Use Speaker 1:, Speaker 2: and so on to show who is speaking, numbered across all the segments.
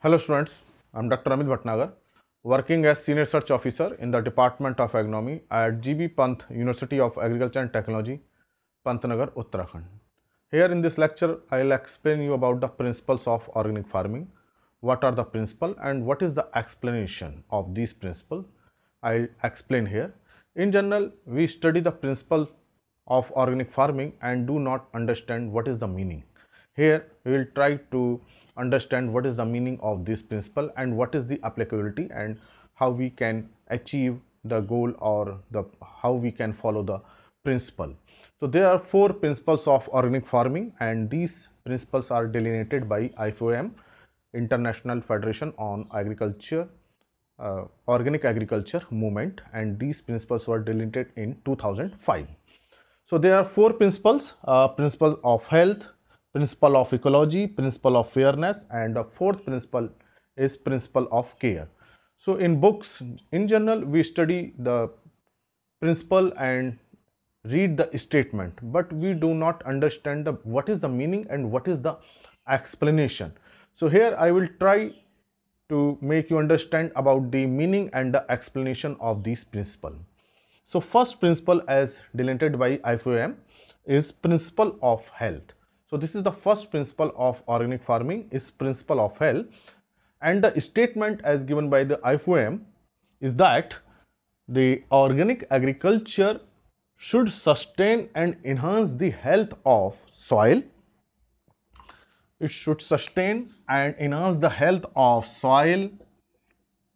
Speaker 1: Hello students, I am Dr. Amit Bhatnagar, working as Senior Research Officer in the Department of Agronomy at GB Pant University of Agriculture and Technology, Pantnagar, Uttarakhand. Here in this lecture, I will explain you about the principles of organic farming, what are the principle and what is the explanation of these principle. I will explain here. In general, we study the principle of organic farming and do not understand what is the meaning. Here we will try to understand what is the meaning of this principle and what is the applicability and how we can achieve the goal or the how we can follow the principle. So there are four principles of organic farming and these principles are delineated by IFOM International Federation on Agriculture uh, Organic Agriculture Movement and these principles were delineated in 2005. So there are four principles, uh, principle of health, principle of ecology, principle of fairness and the fourth principle is principle of care. So, in books in general we study the principle and read the statement, but we do not understand the what is the meaning and what is the explanation. So, here I will try to make you understand about the meaning and the explanation of this principle. So, first principle as delineated by IFOM is principle of health. So this is the first principle of organic farming is principle of health and the statement as given by the IFOM is that the organic agriculture should sustain and enhance the health of soil. It should sustain and enhance the health of soil,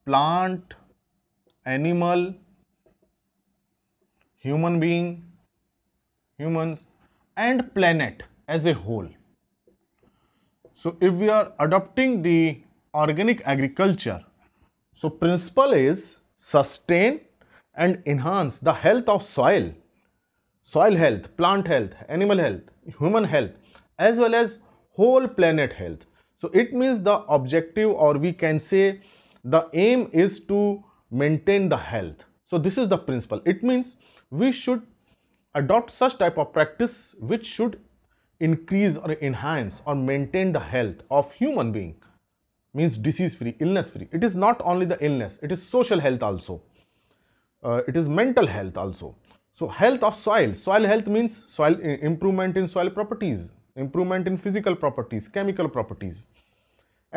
Speaker 1: plant, animal, human being, humans and planet as a whole. So, if we are adopting the organic agriculture, so principle is sustain and enhance the health of soil, soil health, plant health, animal health, human health as well as whole planet health. So, it means the objective or we can say the aim is to maintain the health. So, this is the principle. It means we should adopt such type of practice which should increase or enhance or maintain the health of human being means disease free illness free it is not only the illness it is social health also uh, it is mental health also so health of soil soil health means soil improvement in soil properties improvement in physical properties chemical properties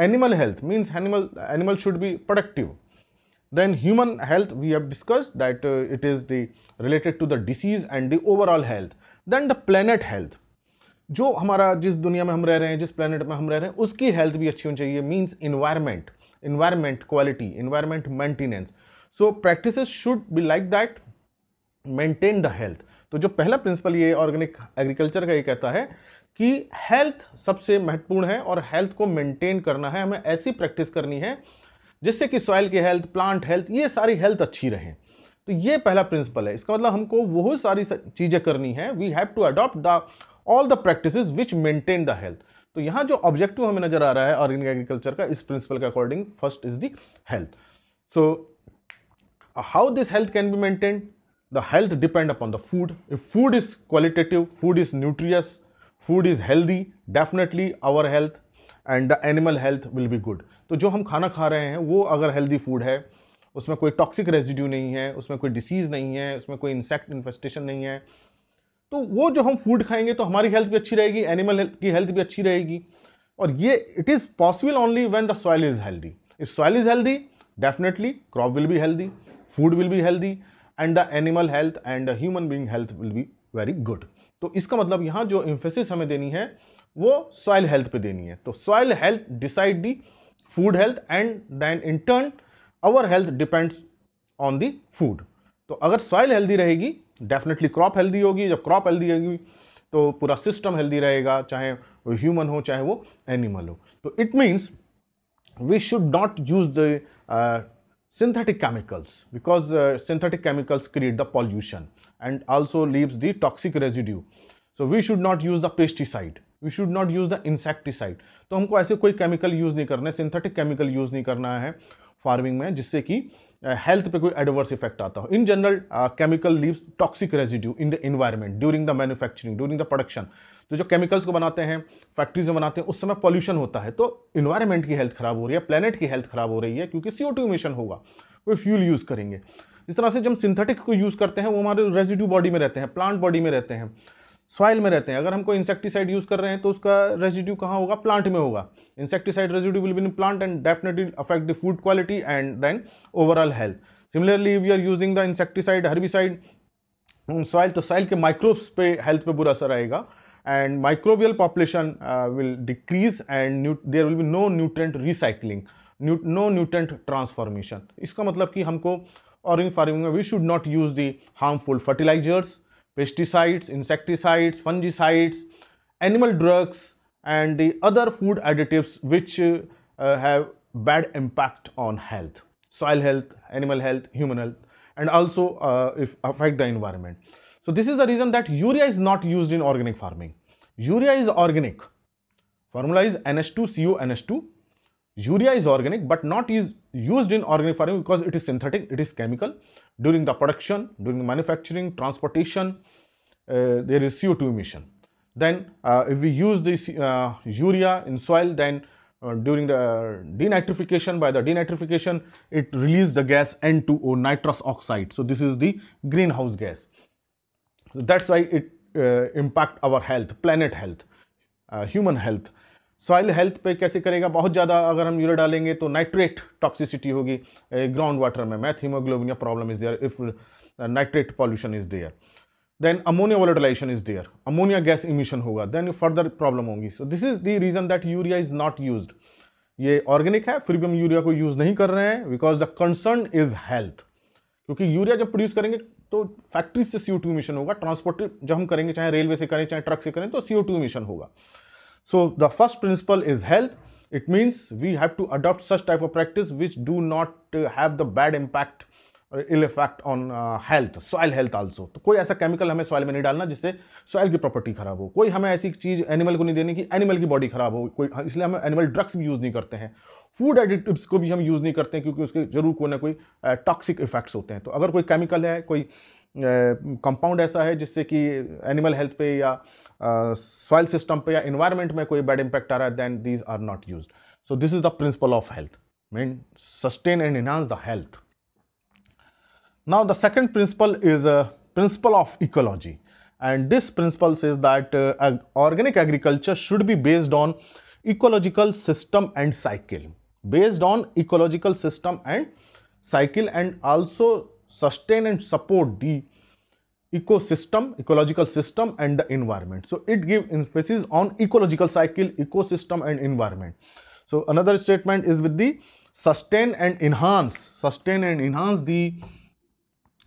Speaker 1: animal health means animal animal should be productive then human health we have discussed that uh, it is the related to the disease and the overall health then the planet health जो हमारा जिस दुनिया में हम रह रहे हैं जिस प्लानट में हम रह रहे हैं उसकी हेल्थ भी अच्छी होनी चाहिए means environment environment quality environment maintenance so practice should be like that maintain the health तो जो पहला प्रिंसिपल ये ऑर्गेनिक एग्रीकल्चर का ये कहता है कि हेल्थ सबसे महत्वपूर्ण है और हेल्थ को मेंटेन करना है हमें ऐसी प्रैक्टिस करनी है जिससे कि सॉइल की हेल्थ प्लांट हेल्थ ये सारी हेल्थ अच्छी रहे तो ये पहला प्रिंसिपल है इसका मतलब हमको वह सारी चीज़ें करनी है we have to adopt the all the practice which maintain the health तो यहाँ जो ऑब्जेक्टिव हमें नजर आ रहा है ऑर्गेनिक एग्रीकल्चर का इस प्रिंसिपल के according first is the health so how this health can be maintain the health depend upon the food if food is qualitative food is nutritious food is healthy definitely our health and the animal health will be good तो जो हम खाना खा रहे हैं वो अगर healthy food है उसमें कोई टॉक्सिक रेजिड्यू नहीं है उसमें कोई डिसीज़ नहीं है उसमें कोई इंसेक्ट इन्फेस्टेशन नहीं है तो वो जो हम फूड खाएंगे तो हमारी हेल्थ भी अच्छी रहेगी एनिमल की हेल्थ भी अच्छी रहेगी और ये it is possible only when the soil is healthy if soil is healthy definitely crop will be healthy food will be healthy and the animal health and the human being health will be very good तो इसका मतलब यहाँ जो emphasis हमें देनी है वो soil health पे देनी है तो soil health decide the food health and then in turn our health depends on the food तो अगर सॉइल हेल्दी रहेगी डेफिनेटली क्रॉप हेल्दी होगी जब क्रॉप हेल्दी होगी तो पूरा सिस्टम हेल्दी रहेगा चाहे वो ह्यूमन हो चाहे वो एनिमल हो तो it means we should not use the synthetic chemicals because synthetic chemicals create the pollution and also leaves the toxic residue so we should not use the pesticide we should not use the insecticide तो हमको ऐसे कोई chemical use नहीं करना है synthetic chemical use नहीं करना है फार्मिंग में जिससे कि हेल्थ पे कोई एडवर्स इफेक्ट आता हो in general chemical leaves toxic residue in the environment during the manufacturing during the production तो जो केमिकल्स को बनाते हैं फैक्ट्रीज में बनाते हैं उस समय पॉल्यूशन होता है तो इन्वायरमेंट की हेल्थ खराब हो रही है प्लानट की हेल्थ खराब हो रही है क्योंकि सी इमिशन होगा वो फ्यूल यूज़ करेंगे इस तरह से जब सिंथेटिक को यूज़ करते हैं वो हमारे रेजिड्यू बॉडी में रहते हैं प्लांट बॉडी में रहते हैं सॉइल में रहते हैं अगर हम कोई इंसेक्टिसाइड यूज़ कर रहे हैं तो उसका रेजिड्यू कहाँ होगा प्लांट में होगा insecticide residue will be plant and definitely affect the food quality and then overall health similarly we are using the insecticide herbicide soil तो सॉइल के माइक्रोब्स पे हेल्थ पे बुरा असर आएगा and microbial population will decrease and there will be no nutrient recycling no nutrient transformation इसका मतलब कि हमको ऑर्गेनिक फार्मिंग में we should not use the harmful fertilisers pesticides, insecticides, fungicides, animal drugs and the other food additives which uh, have bad impact on health, soil health, animal health, human health and also uh, if affect the environment. So this is the reason that urea is not used in organic farming. Urea is organic. Formula is NH2CONH2. Urea is organic but not used used in organic farming because it is synthetic, it is chemical. During the production, during manufacturing, transportation, uh, there is CO2 emission. Then uh, if we use this uh, urea in soil, then uh, during the denitrification, by the denitrification, it releases the gas N2O, nitrous oxide. So this is the greenhouse gas. So that's why it uh, impact our health, planet health, uh, human health. Soil health पे कैसे करेगा बहुत ज़्यादा अगर हम urea डालेंगे तो nitrate toxicity होगी ग्राउंड वाटर में methaemoglobin problem is there if nitrate pollution is there then ammonia volatilisation is there ammonia gas emission होगा देन फर्दर प्रॉब्लम होंगी so this is the reason that urea is not use ये organic है फिर भी हम urea को use नहीं कर रहे हैं because the concern is health क्योंकि यूरिया जब प्रोड्यूस करेंगे तो फैक्ट्री से सी ओ टू इमिशन होगा ट्रांसपोर्ट जब हम करेंगे चाहे रेलवे से करें चाहे ट्रक से करें तो सी ओ टू इमिशन होगा So the first principle is health. It means we have to adopt such type of practice which do not have the bad impact or ill effect on uh, health, soil health also. to koi aisa chemical hame soil mein nahi dalna jisse soil ki property kharab ho koi hame aisi cheez animal ko nahi deni ki animal ki body kharab ho koi isliye hum animal drugs bhi use nahi karte hain food additives को भी हम use नहीं करते हैं क्योंकि उसके जरूर कोई ना कोई टॉक्सिक इफेक्ट्स होते हैं तो अगर कोई केमिकल है कोई कंपाउंड ऐसा है जिससे कि एनिमल हेल्थ पे या सॉइल सिस्टम पे या इन्वायरमेंट में कोई बैड इम्पैक्ट आ रहा है than these are not use so this is the principle of health mean sustain and enhance the health now the second principle is principle of ecology and this principle is that organic agriculture should be based on ecological system and cycle based on ecological system and cycle and also sustain and support the ecosystem, ecological system and the environment. So it gives emphasis on ecological cycle, ecosystem and environment. So another statement is with the sustain and enhance, sustain and enhance the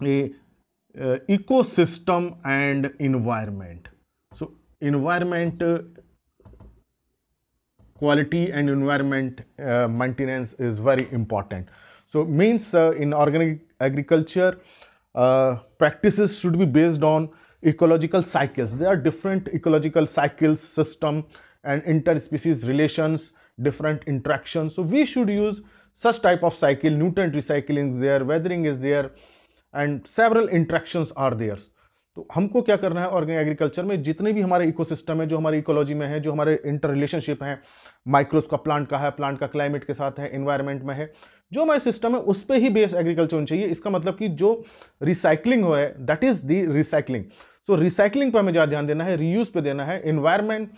Speaker 1: a, uh, ecosystem and environment. So environment uh, quality and environment uh, maintenance is very important. So means uh, in organic agriculture, uh, practices should be based on ecological cycles. There are different ecological cycles, system and interspecies relations, different interactions. So we should use such type of cycle, nutrient recycling is there, weathering is there and several interactions are there. तो हमको क्या करना है organic agriculture में जितने भी हमारे ecosystem है जो हमारे इकोलॉजी में है जो हमारे इंटर रिलेशनशिप है माइक्रोस का प्लांट का है प्लांट का क्लाइमेट के साथ है इन्वायरमेंट में है जो हमारे सिस्टम है उस पर ही बेस एग्रीकल्चर होनी चाहिए इसका मतलब कि जो रिसाइकलिंग हो रहा है that is the recycling so recycling पर हमें ज़्यादा ध्यान देना है रीयूज़ पे देना है इन्वायरमेंट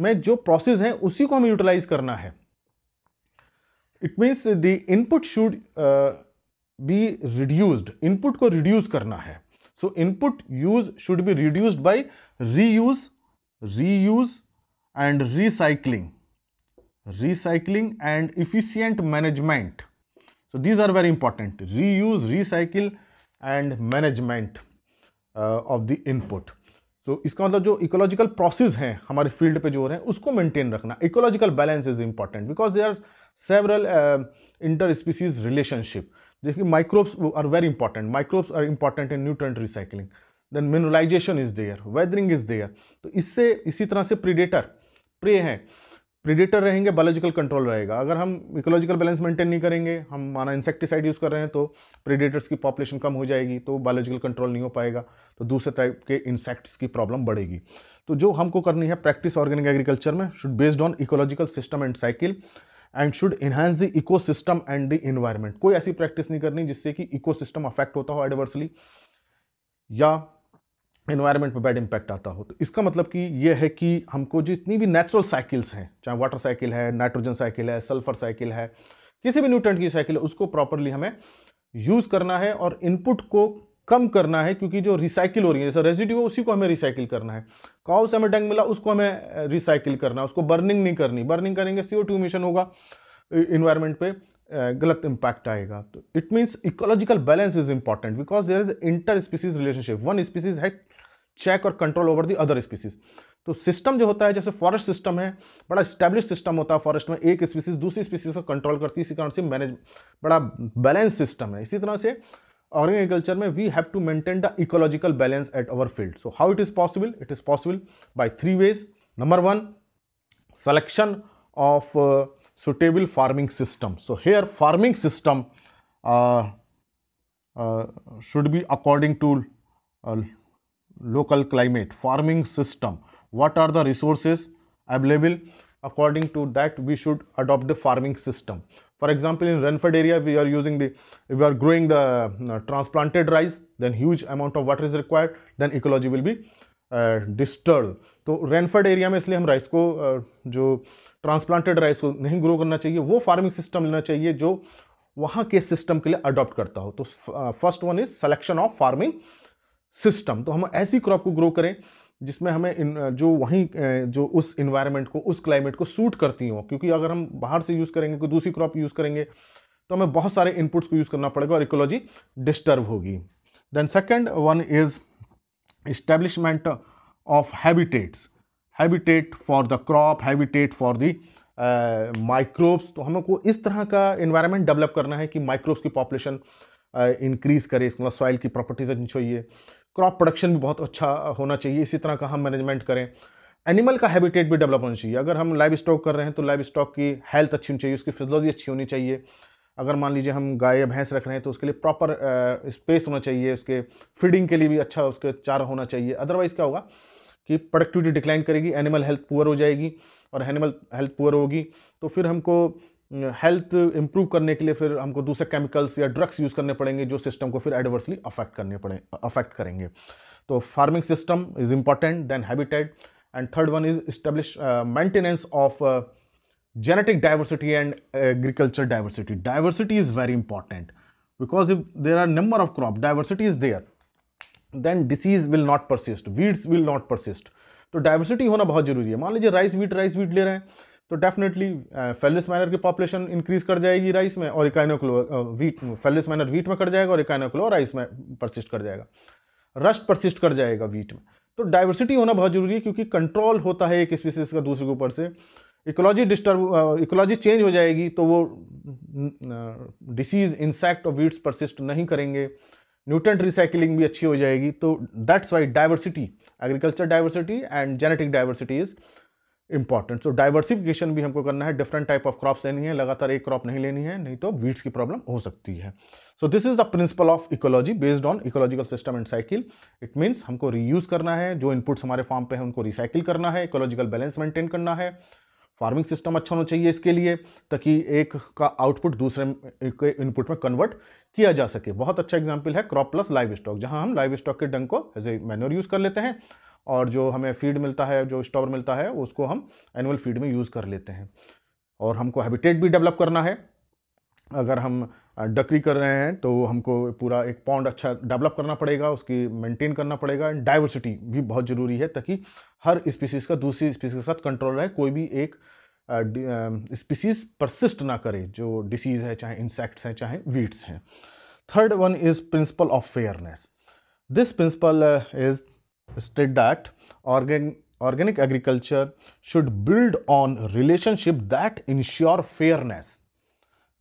Speaker 1: में जो प्रोसेस है उसी को हमें यूटिलाइज करना है it means the input should be reduced input को रिड्यूस करना है so input use should be reduced by reuse reuse and recycling recycling and efficient management So these are very important, reuse, recycle and management of the input तो इसका मतलब जो ecological process हैं हमारे field पे जो हो रहे हैं उसको मेंटेन रखना ecological balance is important because they are several inter species relationship जैसे microbes are very important microbes are important in nutrient recycling then mineralisation is there weathering is there तो इससे इसी तरह से प्रीडेटर प्रे हैं predator रहेंगे biological control रहेगा अगर हम इकोलॉजिकल बैलेंस मेंटेन नहीं करेंगे हम माना इंसेक्टिसाइड यूज़ कर रहे हैं तो प्रीडेटर्स की पॉपुलेशन कम हो जाएगी तो बायोलॉजिकल कंट्रोल नहीं हो पाएगा तो दूसरे टाइप के इंसेक्ट्स की प्रॉब्लम बढ़ेगी तो जो हमको करनी है प्रैक्टिस ऑर्गेनिक एग्रीकल्चर में should based on ecological system and cycle and should enhance the eco system and the environment कोई ऐसी प्रैक्टिस नहीं करनी जिससे कि इको सिस्टम अफेक्ट होता हो एडवर्सली या इन्वायरमेंट पर बैड इम्पैक्ट आता हो तो इसका मतलब कि यह है कि हमको जितनी भी नेचुरल साइकिल्स हैं चाहे वाटर साइकिल है नाइट्रोजन साइकिल है सल्फर साइकिल है किसी भी न्यूट्रंट की साइकिल है उसको प्रॉपरली हमें यूज़ करना है और इनपुट को कम करना है क्योंकि जो रिसाइकिल हो रही है जैसे रेजिड्यू है उसी को हमें रिसाइकिल करना है काउ से हमें डेंग मिला उसको हमें रिसाइकिल करना है उसको बर्निंग नहीं करनी बर्निंग करेंगे सी ओ टू मिशन होगा इन्वायरमेंट पे गलत इम्पैक्ट आएगा तो it means ecological balance is important because there is inter species relationship one species है चेक और control over the other species तो सिस्टम जो होता है जैसे फॉरेस्ट सिस्टम है बड़ा स्टैब्लिश सिस्टम होता है फॉरेस्ट में एक स्पीसीज दूसरी स्पीसीज को कंट्रोल करती है इसी कारण से मैनेज बड़ा बैलेंस सिस्टम है इसी तरह से ऑर्गेनिक एग्रीकल्चर में we have to maintain the ecological balance at our field so how it is possible it is possible by three ways number one selection of suitable farming system. So, here farming system uh, uh, should be according to uh, local climate, farming system. What are the resources available? According to that, we should adopt the farming system. For example, in Renford area, we are using the, we are growing the uh, transplanted rice, then huge amount of water is required, then ecology will be uh, disturbed. So, rainfed area में इसलिए हम rice को uh, जो transplanted rice को नहीं grow करना चाहिए वो फार्मिंग सिस्टम लेना चाहिए जो वहाँ के सिस्टम के लिए अडॉप्ट करता हो तो first one is selection of farming system तो हम ऐसी क्रॉप को ग्रो करें जिसमें हमें इन, जो वहीं जो उस इन्वायरमेंट को उस क्लाइमेट को सूट करती हो क्योंकि अगर हम बाहर से यूज़ करेंगे कोई दूसरी क्रॉप यूज़ करेंगे तो हमें बहुत सारे इनपुट्स को यूज़ करना पड़ेगा और इकोलॉजी डिस्टर्ब होगी then second one is establishment of habitats habitat for the crop habitat for the microbes तो को इस तरह का इन्वायरमेंट डेवलप करना है कि माइक्रोब्स की पॉपुलेशन इंक्रीज़ uh, करे इसके मतलब सॉइल की प्रॉपर्टीज अच्छी चाहिए क्रॉप प्रोडक्शन भी बहुत अच्छा होना चाहिए इसी तरह का हम मैनेजमेंट करें एनिमल का हैबिटेट भी डेवलप होना चाहिए अगर हम लाइव स्टॉक कर रहे हैं तो लाइव स्टॉक की हेल्थ अच्छी होनी चाहिए उसकी फिजोलॉजी अच्छी होनी चाहिए अगर मान लीजिए हम गाय भैंस रख रहे हैं तो उसके लिए प्रॉपर स्पेस uh, होना चाहिए उसके फीडिंग के लिए भी अच्छा उसके चारा होना चाहिए अदरवाइज़ क्या होगा कि प्रोडक्टिविटी डिक्लाइन करेगी एनिमल हेल्थ पुअर हो जाएगी और एनिमल हेल्थ पुअर होगी तो फिर हमको हेल्थ इंप्रूव करने के लिए फिर हमको दूसरे केमिकल्स या ड्रग्स यूज़ करने पड़ेंगे जो सिस्टम को फिर एडवर्सली अफेक्ट करने पड़े अफेक्ट करेंगे तो farming system is important then habitat and third one is establish maintenance of genetic diversity and agriculture diversity diversity is very important because if there are number of crop diversity is there then disease will not persist weeds will not persist तो diversity होना बहुत जरूरी है मान लीजिए rice wheat rice wheat ले रहे हैं तो डेफिनेटली फेलिस मैनर की पॉपुलेशन इंक्रीज कर जाएगी राइस में और echinochloa wheat phalaris minor wheat में कर जाएगा और इकाइनोक्लो राइस में परसिस्ट कर जाएगा रस्ट परसिस्ट कर जाएगा वीट में तो डाइवर्सिटी होना बहुत जरूरी है क्योंकि कंट्रोल होता है एक स्पीसीज का दूसरे के ऊपर से इकोलॉजी डिस्टर्ब इकोलॉजी चेंज हो जाएगी तो वो डिसीज uh, इंसेक्ट और वीड्स परसिस्ट नहीं करेंगे न्यूट्रंट रिसाइकिलिंग भी अच्छी हो जाएगी तो that's why diversity agriculture diversity and genetic diversity is important so diversification भी हमको करना है डिफरेंट टाइप ऑफ क्रॉप्स लेनी है लगातार एक क्रॉप नहीं लेनी है नहीं तो वीड्स की प्रॉब्लम हो सकती है so this is the principle of ecology based on ecological system and cycle it means हमको रीयूज करना है जो इनपुट्स हमारे फार्म पे हैं उनको रिसाइकिल करना है इकोलॉजिकल बैलेंस मेंटेन करना है फार्मिंग सिस्टम अच्छा होना चाहिए इसके लिए ताकि एक का आउटपुट दूसरे के इनपुट में कन्वर्ट किया जा सके बहुत अच्छा एग्जाम्पल है क्रॉप प्लस लाइव स्टॉक जहाँ हम लाइव स्टॉक के डंग को एज ए मैनुअल यूज़ कर लेते हैं और जो हमें फीड मिलता है जो स्टॉवर मिलता है उसको हम एनुअल फीड में यूज़ कर लेते हैं और हमको हैबिटेट भी डेवलप करना है अगर हम डकरी कर रहे हैं तो हमको पूरा एक पॉन्ड अच्छा डेवलप करना पड़ेगा उसकी मेंटेन करना पड़ेगा एंड डाइवर्सिटी भी बहुत ज़रूरी है ताकि हर स्पीसीज़ का दूसरी स्पीसीज़ के साथ कंट्रोल रहे कोई भी एक स्पीसीज़ परसिस्ट ना करे जो डिसीज़ है चाहे इंसेक्ट्स हैं चाहे वीट्स हैं third one is principle of fairness this principle is state that organ organic agriculture should build on relationship that ensure fairness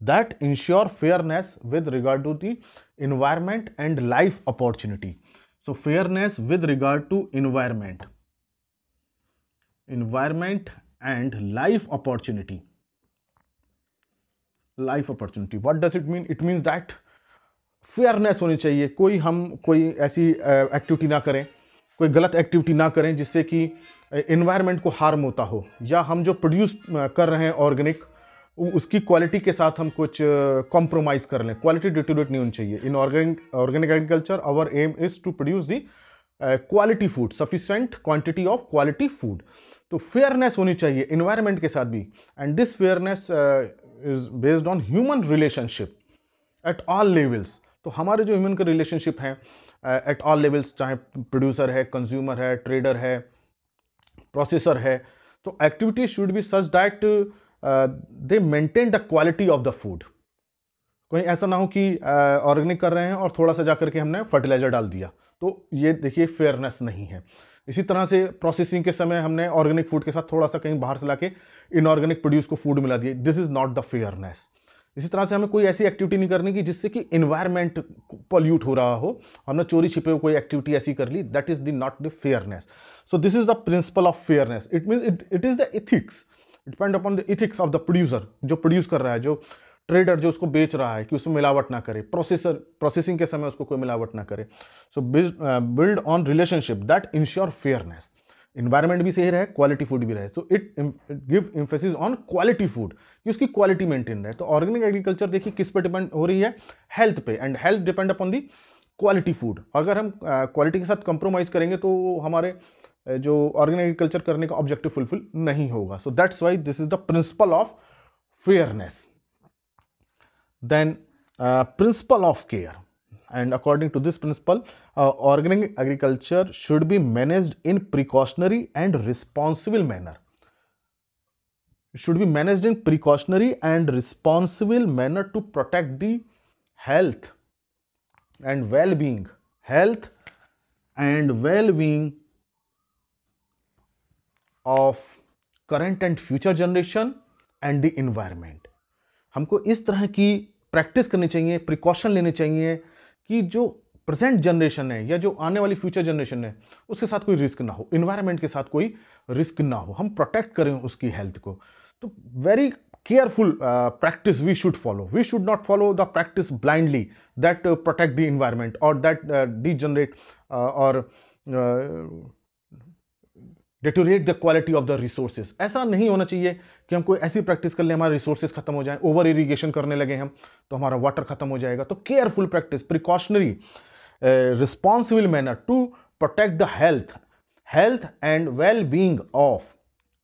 Speaker 1: that ensure fairness with regard to the environment and life opportunity so fairness with regard to environment environment and life opportunity life opportunity what does it mean it means that fairness होनी चाहिए कोई हम कोई ऐसी activity ना करें कोई गलत एक्टिविटी ना करें जिससे कि इन्वायरमेंट को हार्म होता हो या हम जो प्रोड्यूस कर रहे हैं ऑर्गेनिक उसकी क्वालिटी के साथ हम कुछ कॉम्प्रोमाइज कर लें क्वालिटी डिटोरेट नहीं होनी चाहिए in organic organic agriculture our aim is to produce the quality food sufficient quantity of quality food तो फेयरनेस होनी चाहिए इन्वायरमेंट के साथ भी and this fairness is based on human relationship at all levels तो हमारे जो ह्यूमन के रिलेशनशिप हैं एट ऑल लेवल्स चाहे प्रोड्यूसर है कंज्यूमर है ट्रेडर है प्रोसेसर है तो activities should be such that they maintain the quality of the food कहीं ऐसा ना हो कि ऑर्गेनिक uh, कर रहे हैं और थोड़ा सा जा करके हमने फर्टिलाइज़र डाल दिया तो ये देखिए फेयरनेस नहीं है इसी तरह से प्रोसेसिंग के समय हमने ऑर्गेनिक फूड के साथ थोड़ा सा कहीं बाहर से लाके इनऑर्गेनिक प्रोड्यूस को फूड मिला दिए this is not the fairness इसी तरह से हमें कोई ऐसी एक्टिविटी नहीं करनी कि जिससे कि इन्वायरमेंट पॉल्यूट हो रहा हो हमने चोरी छिपे कोई एक्टिविटी ऐसी कर ली that is the not the fairness so this is the principle of fairness it means it it is the ethics depend upon the ethics of the producer जो प्रोड्यूस कर रहा है जो ट्रेडर जो उसको बेच रहा है कि उसमें मिलावट ना करे प्रोसेसर प्रोसेसिंग के समय उसको कोई मिलावट ना करे so build on relationship that ensure fairness environment भी सही रहे क्वालिटी फूड भी रहे so it give emphasis on quality food कि उसकी क्वालिटी मेंटेन रहे तो ऑर्गेनिक एग्रीकल्चर देखिए किस पे डिपेंड हो रही है हेल्थ पे and health depend upon the quality food अगर हम क्वालिटी uh, के साथ कंप्रोमाइज़ करेंगे तो हमारे uh, जो ऑर्गेनिक एग्रीकल्चर करने का ऑब्जेक्टिव फुलफिल नहीं होगा so that's why this is the principle of fairness then principle of care and according to this principle organic agriculture should be manage in precautionary and responsible manner should be manage in precautionary and responsible manner to protect the health and well being health and well being of current and future generation and the environment हमको इस तरह की practice करनी चाहिए precaution लेने चाहिए कि जो प्रेजेंट जनरेशन है या जो आने वाली फ्यूचर जनरेशन है उसके साथ कोई रिस्क ना हो इन्वायरमेंट के साथ कोई रिस्क ना हो हम प्रोटेक्ट करें उसकी हेल्थ को तो very careful practice we should follow we should should follow the practice blindly that protect uh, environment और दैट डी और uh, deteriorate the quality of the resources ऐसा नहीं होना चाहिए कि हम कोई ऐसी प्रैक्टिस कर ले हमारे रिसोर्सेज खत्म हो जाए ओवर इरीगेशन करने लगे हम तो हमारा वाटर खत्म हो जाएगा तो careful practice precautionary responsible manner to protect the health health and well being of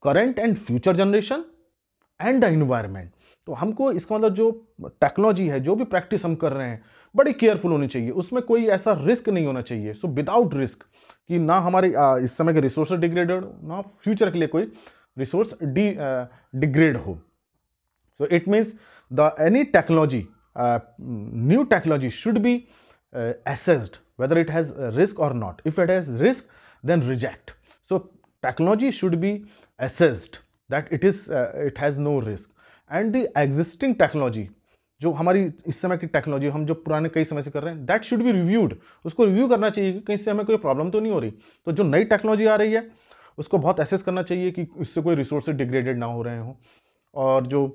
Speaker 1: current and future generation and the environment तो हमको इसका मतलब जो टेक्नोलॉजी है जो भी प्रैक्टिस हम कर रहे हैं बड़ी केयरफुल होनी चाहिए उसमें कोई ऐसा रिस्क नहीं होना चाहिए सो विदाउट रिस्क कि ना हमारे इस समय के रिसोर्स डिग्रेडेड ना फ्यूचर के लिए कोई रिसोर्स डी डिग्रेड हो so it means the any technology new technology should be assessed whether it has risk और not if it has risk then reject so technology should be assessed that it is it has no risk and the existing technology जो हमारी इस समय की technology हम जो पुराने कई समय से कर रहे हैं दैट शुड बी रिव्यूड उसको रिव्यू करना चाहिए कि कहीं से हमें कोई प्रॉब्लम तो नहीं हो रही तो जो नई टेक्नोलॉजी आ रही है उसको बहुत एसेस करना चाहिए कि इससे कोई रिसोर्सेज डिग्रेडेड ना हो रहे हों और जो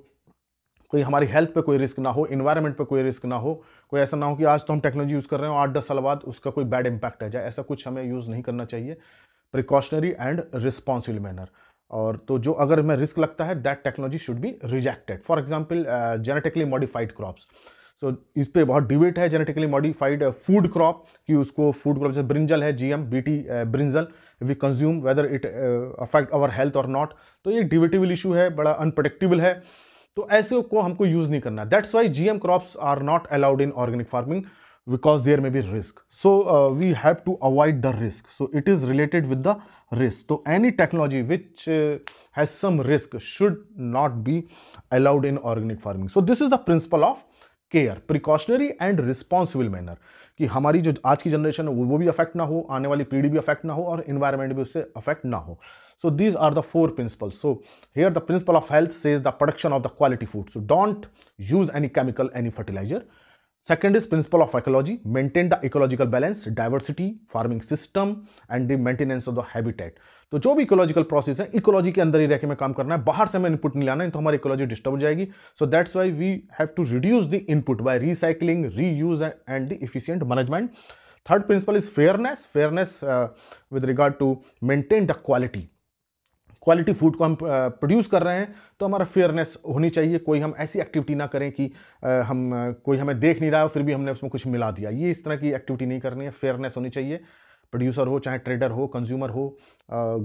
Speaker 1: कोई हमारी हेल्थ पे कोई रिस्क ना हो इन्वायरमेंट पे कोई रिस्क ना हो कोई ऐसा ना हो कि आज तो हम टेक्नोलॉजी यूज़ कर रहे हैं आठ दस साल बाद उसका कोई बैड इम्पैक्ट आ जाए ऐसा कुछ हमें यूज़ नहीं करना चाहिए प्रिकॉशनरी एंड रिस्पॉन्सिबल मैनर और तो जो अगर हमें रिस्क लगता है that technology should be rejected for example genetically modified crops so इस पर बहुत डिबेट है जेनेटिकली मॉडिफाइड फूड क्रॉप कि उसको फूड क्रॉप जैसे ब्रिंजल है GM BT brinjal we consume whether it affect our health और नॉट तो ये डिबेटेबल इशू है बड़ा अनप्रडिक्टेबल है तो ऐसे को हमको यूज़ नहीं करना that's why M crops are not allowed in organic farming because there may be risk. So uh, we have to avoid the risk. So it is related with the risk. So any technology which uh, has some risk should not be allowed in organic farming. So this is the principle of care precautionary and responsible manner कि हमारी जो आज की generation है वो भी affect ना हो आने वाली पीढ़ी भी अफेक्ट ना हो और इन्वायरमेंट भी उससे अफेक्ट ना हो so these are the four principle so here the principle of health says the production of the quality food so don't use any chemical any fertiliser Second is principle of ecology, maintain the ecological balance, diversity, farming system and the maintenance of the habitat. तो जो भी ecological process है ecology के अंदर ही रहकर में काम करना है बाहर से हमें इनपुट नहीं लाना है तो हमारी इकोलॉजी डिस्टर्ब हो जाएगी so that's why we have to reduce the input by recycling reuse and the efficient management third principle is fairness fairness with regard to maintain the quality quality food को हम produce कर रहे हैं तो हमारा fairness होनी चाहिए कोई हम ऐसी एक्टिविटी ना करें कि हम कोई हमें देख नहीं रहा हो फिर भी हमने उसमें कुछ मिला दिया ये इस तरह की एक्टिविटी नहीं करनी है फेयरनेस होनी चाहिए प्रोड्यूसर हो चाहे ट्रेडर हो कंज्यूमर हो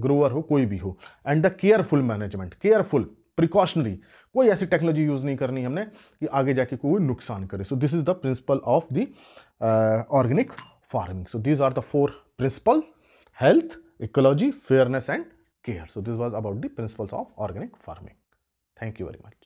Speaker 1: ग्रोअर हो कोई भी हो and the careful management careful precautionary कोई ऐसी टेक्नोलॉजी यूज़ नहीं करनी हमने कि आगे जाके कोई नुकसान करे so this is the principle of the organic farming so these are the four principle health ecology fairness and care. So this was about the principles of organic farming. Thank you very much.